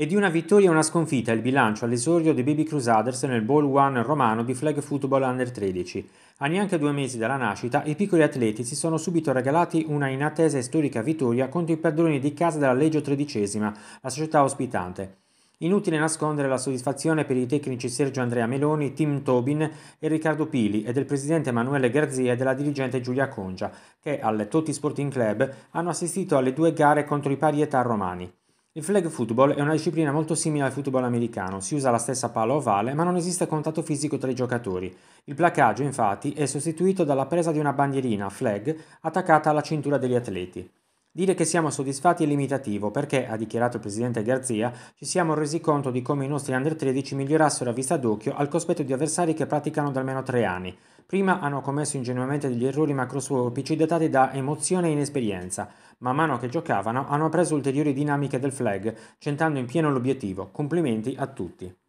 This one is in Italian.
e di una vittoria e una sconfitta il bilancio all'esordio dei Baby Crusaders nel Ball One romano di Flag Football Under 13. A neanche due mesi dalla nascita, i piccoli atleti si sono subito regalati una inattesa e storica vittoria contro i padroni di casa della Legio XIII, la società ospitante. Inutile nascondere la soddisfazione per i tecnici Sergio Andrea Meloni, Tim Tobin e Riccardo Pili e del presidente Emanuele Garzia e della dirigente Giulia Congia, che al Totti Sporting Club hanno assistito alle due gare contro i pari età romani. Il flag football è una disciplina molto simile al football americano, si usa la stessa palla ovale ma non esiste contatto fisico tra i giocatori. Il placaggio infatti è sostituito dalla presa di una bandierina, flag, attaccata alla cintura degli atleti. Dire che siamo soddisfatti è limitativo perché, ha dichiarato il presidente Garzia, ci siamo resi conto di come i nostri under 13 migliorassero a vista d'occhio al cospetto di avversari che praticano da almeno tre anni. Prima hanno commesso ingenuamente degli errori macroscopici datati da emozione e inesperienza. Man mano che giocavano hanno preso ulteriori dinamiche del flag, centrando in pieno l'obiettivo. Complimenti a tutti.